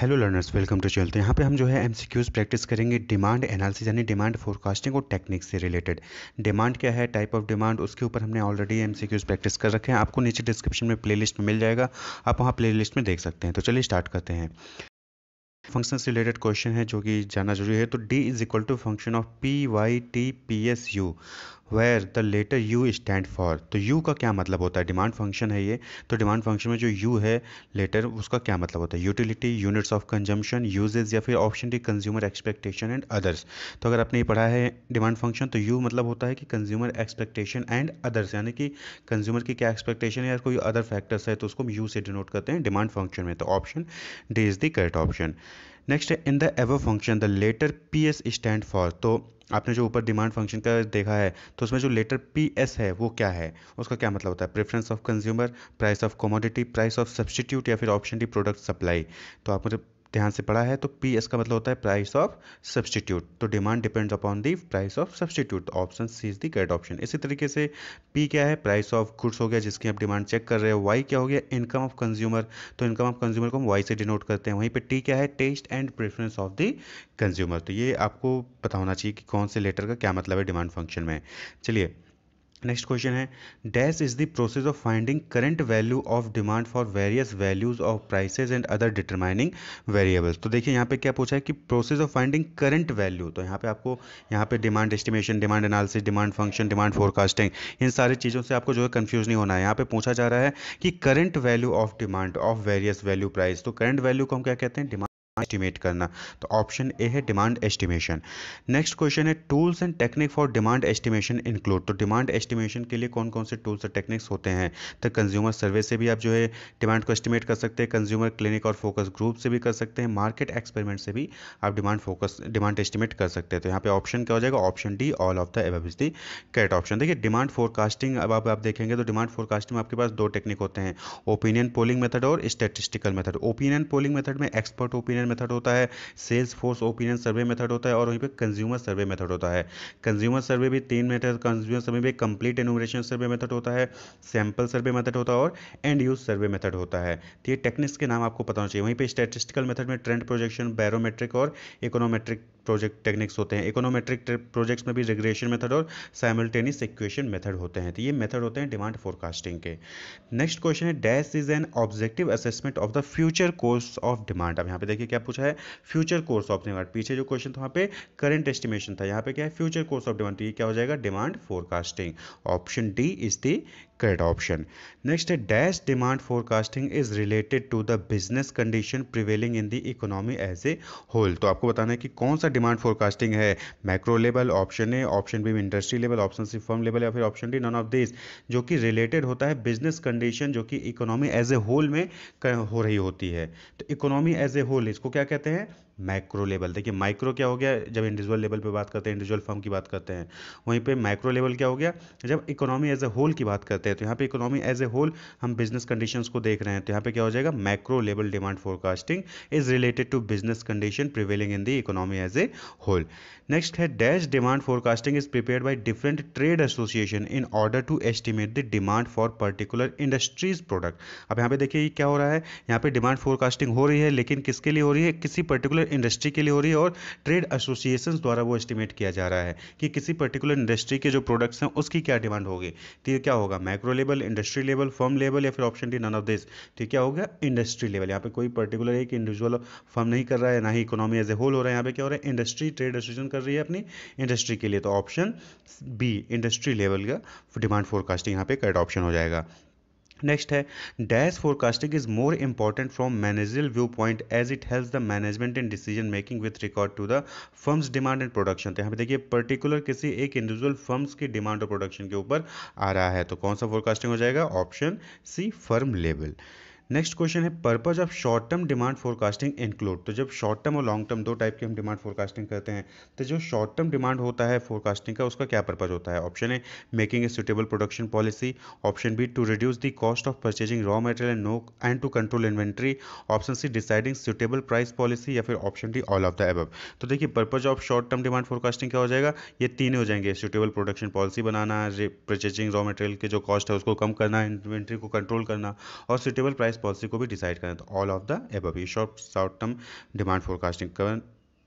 Hello learners welcome to चलते यहाँ पे हम जो है एमसीक्यूज प्रैक्टिस करेंगे डिमांड एनालिसिस यानी डिमांड फोरकास्टिंग और टेक्निक से रिलेटेड डिमांड क्या है टाइप ऑफ डिमांड उसके ऊपर हमने ऑलरेडी एमसीक्यूज प्रैक्टिस कर रखे हैं आपको नीचे डिस्क्रिप्शन में प्ले में मिल जाएगा आप वहाँ प्ले में देख सकते हैं तो चलिए स्टार्ट करते हैं फंक्शन से रिलेटेड क्वेश्चन है जो कि जानना जरूरी है तो D is equal to function of P Y T P S U where the letter U stand for तो यू का क्या मतलब होता है डिमांड फंक्शन है ये तो डिमांड फंक्शन में जो यू है लेटर उसका क्या मतलब होता है utility units of consumption usages या फिर option D consumer expectation and others तो अगर आपने पढ़ा है डिमांड फंक्शन तो यू मतलब होता है कि कंज्यूमर एक्सपेक्टेशन एंड अदर्स यानी कि कंज्यूमर की क्या एक्सपेक्टेशन है या कोई अदर फैक्टर्स है तो उसको हम यू से डिनोट करते हैं डिमांड फंक्शन में तो option D is the correct option next है in the above function the letter P S stand for तो आपने जो ऊपर डिमांड फंक्शन का देखा है तो उसमें जो लेटर पी एस है वो क्या है उसका क्या मतलब होता है preference of consumer price of commodity price of substitute या फिर ऑप्शन डी प्रोडक्ट सप्लाई तो आप मुझे ध्यान से पढ़ा है तो पी एस का मतलब होता है प्राइस ऑफ सब्सटीट्यूट तो demand depends upon the price of substitute option C is the correct option इसी तरीके से पी क्या है प्राइस ऑफ गुड्स हो गया जिसकी आप डिमांड चेक कर रहे हो वाई क्या हो गया इनकम ऑफ कंज्यूमर तो इनकम ऑफ कंज्यूमर को हम वाई से डिनोट करते हैं वहीं पर टी क्या है taste and preference of the consumer तो ये आपको पता होना चाहिए कि कौन से लेटर का क्या मतलब है डिमांड फंक्शन में चलिए नेक्स्ट क्वेश्चन है dash is the process of finding current value of demand for various values of prices and other determining variables तो देखिए यहाँ पे क्या पूछा है कि process of finding current value तो यहाँ पे आपको यहाँ पे demand estimation demand analysis demand function demand forecasting इन सारी चीज़ों से आपको जो है कन्फ्यूज नहीं होना है यहाँ पे पूछा जा रहा है कि current value of demand of various value price तो करंट वैल्यू को हम क्या कहते हैं डिमांड एस्टिमेट करना तो ऑप्शन ए है डिमांड एस्टिमेशन नेक्स्ट क्वेश्चन है tools and technique for demand estimation include तो डिमांड एस्टिमेशन के लिए कौन कौन से टूल्स और टेक्निक्स होते हैं तो कंज्यूमर सर्वे से भी आप जो है डिमांड को एस्टिमेट कर सकते हैं कंज्यूमर क्लिनिक और फोकस ग्रुप से भी कर सकते हैं मार्केट एक्सपेरिमेंट से भी आप डिमांड फोकस डिमांड एस्टिमेट कर सकते हैं तो यहाँ पे ऑप्शन क्या हो जाएगा option D all of the above is the correct option देखिए डिमांड फोरकास्टिंग अब आप, आप देखेंगे तो डिमांड फोरकास्टिंग में आपके पास दो टेक्निक होते हैं ओपिनियन पोलिंग मेथड और statistical method opinion polling method में एक्सपर्ट ओपिनियन मेथड होता है sales force opinion survey method होता है और वहीं पर कंज्यूमर सर्वे मेथड होता है कंज्यूमर सर्वे भी तीन मेथड कंज्यूमर सर्वे भी कंप्लीट एनुमरेशन सर्वे मेथड होता है सैम्पल सर्वे मेथड होता है और एंड यूज सर्वे मेथड होता है तो ये टेक्निक्स के नाम आपको पता होना चाहिए वहीं पर स्टेटिस्टिकल मेथड में ट्रेंड प्रोजेक्शन बैरोमेट्रिक और इकोनोमेट्रिक प्रोजेक्ट टेक्निक्स होते हैं इकोनोमेट्रिक प्रोजेक्ट्स में भी रिग्रेशन मेथड और साइमल्टेनियस इक्वेशन मेथड होते हैं तो ये मेथड होते हैं डिमांड फोरकास्टिंग के नेक्स्ट क्वेश्चन है dash is an objective assessment of the future course of demand अब यहाँ पे देखिए क्या पूछा है फ्यूचर कोर्स ऑफ डिमांड पीछे जो क्वेश्चन था वहाँ पे करंट एस्टिमेशन था यहाँ पे क्या है फ्यूचर कोर्स ऑफ डिमांड तो ये क्या हो जाएगा demand forecasting option D is the का option next dash demand forecasting is related to the business condition prevailing in the economy as a whole तो आपको बताना है कि कौन सा डिमांड फोरकास्टिंग है macro level option A option B industry level option C firm level या फिर option D none of this जो कि रिलेटेड होता है बिजनेस कंडीशन जो कि इकोनॉमी एज ए होल में हो रही होती है तो इकोनॉमी एज ए होल इसको क्या कहते हैं मैक्रो लेवल देखिए माइक्रो क्या हो गया जब इंडिविजुअल लेवल पे बात करते हैं इंडिविजुअल फर्म की बात करते हैं वहीं पे माइक्रो लेवल क्या हो गया जब इकोनॉमी एज ए होल की बात करते हैं तो यहाँ पे इकोनॉमी एज ए होल हम बिजनेस कंडीशंस को देख रहे हैं तो यहाँ पे क्या हो जाएगा macro level demand forecasting is related to business condition prevailing in the economy as a whole next है dash demand forecasting is prepare by different trade association in order to estimate the demand for particular industries product अब यहाँ पे देखिए क्या हो रहा है यहाँ पे डिमांड फोरकास्टिंग हो रही है लेकिन किसके लिए हो रही है किसी पर्टिकुलर इंडस्ट्री के लिए हो रही है और ट्रेड एसोसिएशन द्वारा वो एस्टिमेट किया जा रहा है कि किसी पर्टिकुलर इंडस्ट्री के जो प्रोडक्ट्स हैं उसकी क्या डिमांड होगी तो ये क्या होगा micro level industry level firm level या फिर option D none of this तो क्या होगा इंडस्ट्री लेवल यहाँ पे कोई पर्टिकुलर एक इंडिविजुअल फर्म नहीं कर रहा है ना ही इकोनॉमी एज ए होल हो रहा है यहाँ पे क्या हो रहा है इंडस्ट्री ट्रेड एसोसिएशन कर रही है अपनी इंडस्ट्री के लिए तो ऑप्शन बी इंडस्ट्री लेवल का डिमांड फोरकास्टिंग यहाँ पे का ऑप्शन हो जाएगा नेक्स्ट है dash forecasting is more important from managerial view point as it help the management in decision making with record to the firm's demand and production तो यहाँ पे देखिए पर्टिकुलर किसी एक इंडिविजुअल फर्म्स की डिमांड और प्रोडक्शन के ऊपर आ रहा है तो कौन सा फोरकास्टिंग हो जाएगा option C firm level next question है purpose of short term demand forecasting include तो जब शॉर्ट टर्म और लॉन्ग टर्म दो टाइप की हम डिमांड फोरकास्टिंग करते हैं तो जो शॉर्ट टर्म डिमांड होता है फोरकास्टिंग का उसका क्या पर्पज होता है option A making a suitable production policy option B to reduce the cost of purchasing raw material and no and to control inventory option C deciding suitable price policy या फिर option D all of the above तो देखिए purpose of short term demand forecasting क्या हो जाएगा ये तीन हो जाएंगे सुटेबल प्रोडक्शन पॉलिसी बनाना परचेजिंग रॉ मटेरियल के जो कॉस्ट है उसको कम करना इन्वेंट्री को कंट्रोल करना और सुटेबल प्राइस पॉलिसी को भी डिसाइड करें तो ऑल ऑफ द एब ये short short term demand forecasting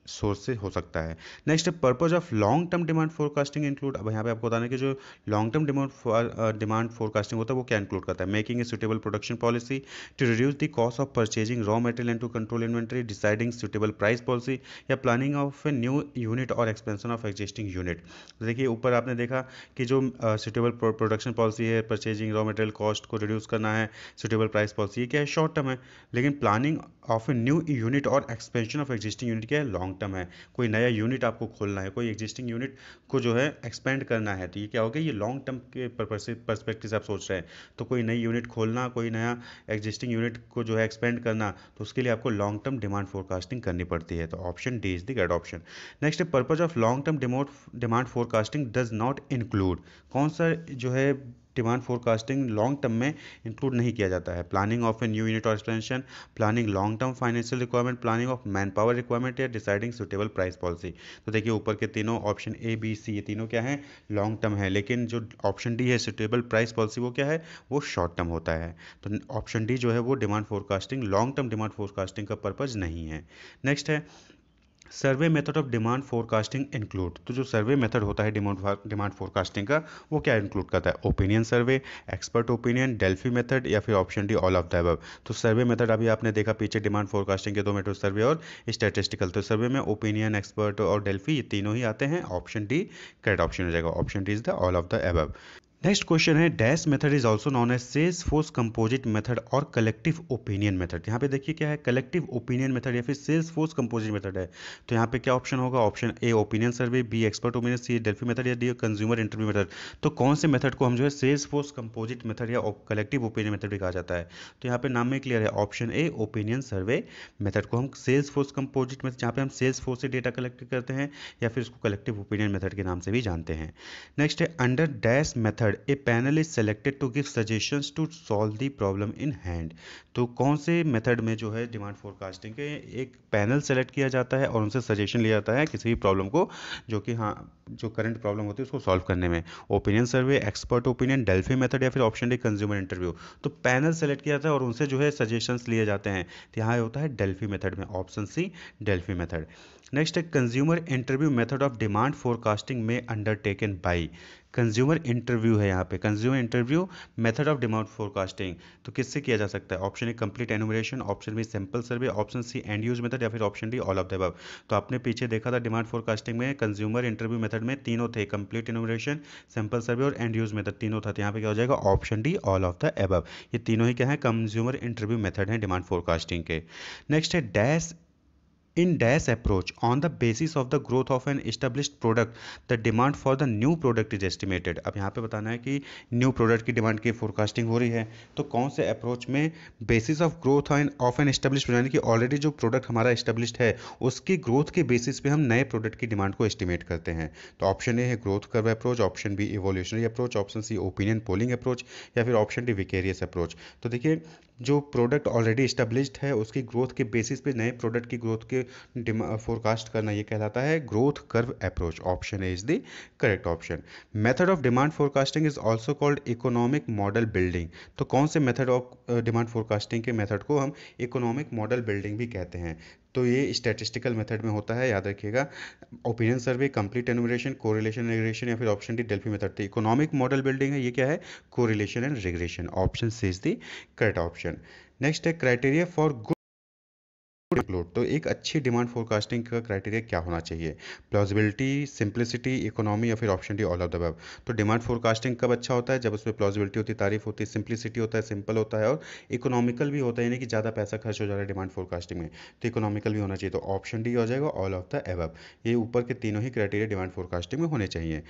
source से हो सकता है next purpose of long term demand forecasting include अब यहाँ पे आपको बताने कि जो long term demand demand forecasting होता है वो क्या इंक्लूड करता है making a suitable production policy to reduce the cost of purchasing raw material and to control inventory deciding suitable price policy या planning of a new unit और expansion of existing unit देखिए ऊपर आपने देखा कि जो सुटेबल प्रोडक्शन पॉलिसी है purchasing raw material cost को रिड्यूस करना है सुटेबल प्राइस पॉलिसी क्या है शॉर्ट टर्म है लेकिन planning of a new unit और एक्सपेंशन ऑफ एग्जिस्टिंग यूनिट क्या है लॉन्ग लॉन्ग टर्म है कोई नया यूनिट आपको खोलना है कोई एग्जिस्टिंग यूनिट को जो है एक्सपेंड करना है तो ये क्या हो गया ये लॉन्ग टर्म के परस्पेक्टिव से आप सोच रहे हैं तो कोई नई यूनिट खोलना कोई नया एग्जिस्टिंग यूनिट को जो है एक्सपेंड करना तो उसके लिए आपको लॉन्ग टर्म डिमांड फोरकास्टिंग करनी पड़ती है तो option D is the good option next purpose of long term demote demand forecasting does not include कौन सा जो है डिमांड फोरकास्टिंग लॉन्ग टर्म में इंक्लूड नहीं किया जाता है planning of a new unit और extension planning long term financial requirement planning of man power requirement या डिसाइडिंग सुटेबल प्राइस पॉलिसी तो देखिए ऊपर के तीनों ऑप्शन ए बी सी ये तीनों क्या है लॉन्ग टर्म है लेकिन जो ऑप्शन डी है सुटेबल प्राइस पॉलिसी वो क्या है वो शॉर्ट टर्म होता है तो ऑप्शन डी जो है वो demand forecasting long term demand forecasting का पर्पज़ नहीं है नेक्स्ट है survey method of demand forecasting include तो जो सर्वे मेथड होता है डिमांड डिमांड फोरकास्टिंग का वो क्या इंक्लूड करता है opinion survey expert opinion Delphi method या फिर option D all of the above तो सर्वे मेथड अभी आपने देखा पीछे डिमांड फोरकास्टिंग के दो मेथड सर्वे और स्टेटिस्टिकल तो सर्वे में ओपिनियन एक्सपर्ट और डेल्फी ये तीनों ही आते हैं ऑप्शन डी करेक्ट ऑप्शन हो जाएगा option D is the all of the above next question है dash method is also known as sales force composite method और कलेक्टिव ओपिनियन मेथड यहाँ पे देखिए क्या है कलेक्टिव ओपिनियन मेथड या फिर सेल्स फोर्स कंपोजिट मेथड है तो यहाँ पे क्या ऑप्शन होगा option A opinion survey B expert opinion C Delphi method या डी कंज्यूमर इंटरव्यू मेथड तो कौन से मेथड को हम जो है सेल्स फोर्स कंपोजिट मेथड या कलेक्टिव ओपिनियन मेथड भी कहा जाता है तो यहाँ पे नाम में क्लियर है option A opinion survey method को हम सेल्स फोर्स कंपोजिट मेथड जहाँ पे हम सेल्स फोर्स से डेटा कलेक्ट करते हैं या फिर उसको कलेक्टिव ओपिनियन मेथड के नाम से भी जानते हैं नेक्स्ट है under dash method third a panel is selected to give suggestions to solve the problem in hand तो कौन से मेथड में जो है डिमांड फोरकास्टिंग के एक पैनल सेलेक्ट किया जाता है और उनसे सजेशन लिया जाता है किसी भी प्रॉब्लम को जो कि हाँ जो करंट प्रॉब्लम होती है उसको सॉल्व करने में opinion survey expert opinion Delphi method या फिर ऑप्शन डी कंज्यूमर इंटरव्यू तो पैनल सेलेक्ट किया जाता है और उनसे जो है सजेशंस लिए जाते हैं तो यहाँ होता है डेल्फी मेथड में option C Delphi method next है consumer interview method of demand forecasting में अंडरटेकन बाई कंज्यूमर इंटरव्यू है यहाँ पे consumer interview method of demand forecasting तो किससे किया जा सकता है option A complete enumeration option B sample survey option C end use method या फिर option D all of the above तो आपने पीछे देखा था डिमांड फोरकास्टिंग में कंज्यूमर इंटरव्यू मेथड में तीनों थे कंप्लीट एनुमरेशन सैंपल सर्वे और एंड यूज मेथड तीनों था तो यहाँ पे क्या हो जाएगा option D all of the above ये तीनों ही क्या है कंज्यूमर इंटरव्यू मेथड है डिमांड फोरकास्टिंग के नेक्स्ट है dash In DAS approach, on the basis of the growth of an established product, the demand for the new product is estimated. अब यहाँ पे बताना है कि new product की demand की forecasting हो रही है तो कौन से approach में basis of growth of an established यानी कि already जो product हमारा established है उसकी growth के basis पे हम नए product की demand को estimate करते हैं तो option A है growth curve approach, option B evolutionary approach, option C opinion polling approach या फिर option D vicarious approach तो देखिए जो प्रोडक्ट ऑलरेडी इस्टेब्लिश्ड है उसकी ग्रोथ के बेसिस पे नए प्रोडक्ट की ग्रोथ के फोरकास्ट करना ये कहलाता है growth curve approach option A is the correct option method of demand forecasting is also called economic model building तो कौन से मेथड ऑफ डिमांड फोरकास्टिंग के मेथड को हम इकोनॉमिक मॉडल बिल्डिंग भी कहते हैं तो ये स्टैटिस्टिकल मेथड में होता है याद रखिएगा opinion survey complete enumeration correlation regression या फिर ऑप्शन डी डेल्फी मेथड थी इकोनॉमिक मॉडल बिल्डिंग है ये क्या है correlation and regression option C is the correct option next है क्राइटेरिया फॉर गुड लोड तो एक अच्छी डिमांड फोरकास्टिंग का क्राइटेरिया क्या होना चाहिए प्लॉजिबिलिटी सिंप्लिसिटी इकोनॉमी या फिर option D all of the above तो डिमांड फोरकास्टिंग कब अच्छा होता है जब उसमें प्लॉजिबिलिटी होती है तारीफ होती है सिंप्लिसिटी होता है सिंपल होता है और इकोनॉमिकल भी होता है यानी कि ज़्यादा पैसा खर्च हो जा रहा है डिमांड फोरकास्टिंग में तो इकोनॉमिकल भी होना चाहिए तो ऑप्शन डी हो जाएगा ऑल ऑफ द एवब ये ऊपर के तीनों ही क्राइटेरिया डिमांड फोरकास्टिंग में होने चाहिए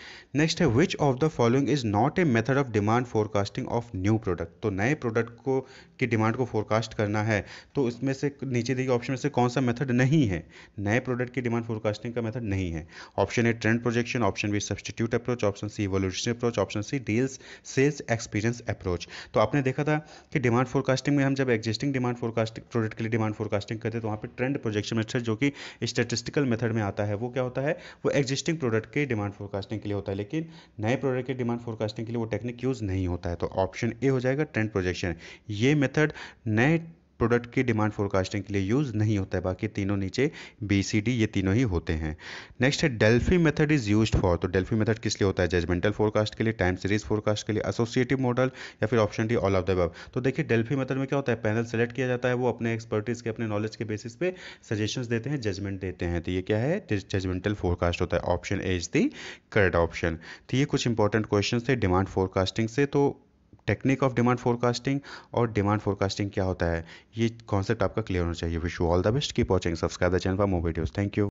नेक्स्ट है which of the following is not a method of demand forecasting of new product तो नए प्रोडक्ट को की डिमांड को फोरकास्ट करना है तो इसमें से नीचे देखिए ऑप्शन में से कौन सा मेथड नहीं है नए प्रोडक्ट की डिमांड फोरकास्टिंग का मेथड नहीं है option A trend projection option B substitute approach option C evolutionary approach option C deals sales experience approach तो आपने देखा था कि डिमांड फोरकास्टिंग में हम जब एक्जिस्टिंग डिमांड फोरकास्टिंग प्रोडक्ट के लिए डिमांड फोरकास्टिंग करते तो वहाँ पर ट्रेंड प्रोजेक्शन मेथड जो कि स्टेटिस्टिकल मेथड में आता है वो क्या होता है वो एग्जिस्टिंग प्रोडक्ट के डिमांड फोरकास्टिंग के लिए होता है लेकिन नए प्रोडक्ट के डिमांड फोरकास्टिंग के लिए वो टेक्निक यूज़ नहीं होता है तो ऑप्शन ए हो जाएगा ट्रेंड प्रोजेक्शन ये मेथड नए प्रोडक्ट की डिमांड फोरकास्टिंग के लिए यूज़ नहीं होता है बाकी तीनों नीचे बी सी डी ये तीनों ही होते हैं नेक्स्ट है Delphi method is use for तो डेल्फी मेथड किस लिए होता है जजमेंटल फोरकास्ट के लिए टाइम सीरीज फोरकास्ट के लिए एसोसिएटिव मॉडल या फिर option D all of the above तो देखिए डेल्फी मेथड में क्या होता है पैनल सेलेक्ट किया जाता है वो अपने एक्सपर्टीज़ के अपने नॉलेज के बेसिस पे सजेशंस देते हैं जजमेंट देते हैं तो ये क्या है जजमेंटल फोरकास्ट होता है option A is the correct option तो ये कुछ इंपॉर्टेंट क्वेश्चन थे डिमांड फोरकास्टिंग से तो टेक्निक ऑफ डिमांड फोरकास्टिंग और डिमांड फोरकास्टिंग क्या होता है ये कॉन्सेप्ट आपका क्लियर होना चाहिए wish you all the best keep watching subscribe the channel for more videos thank you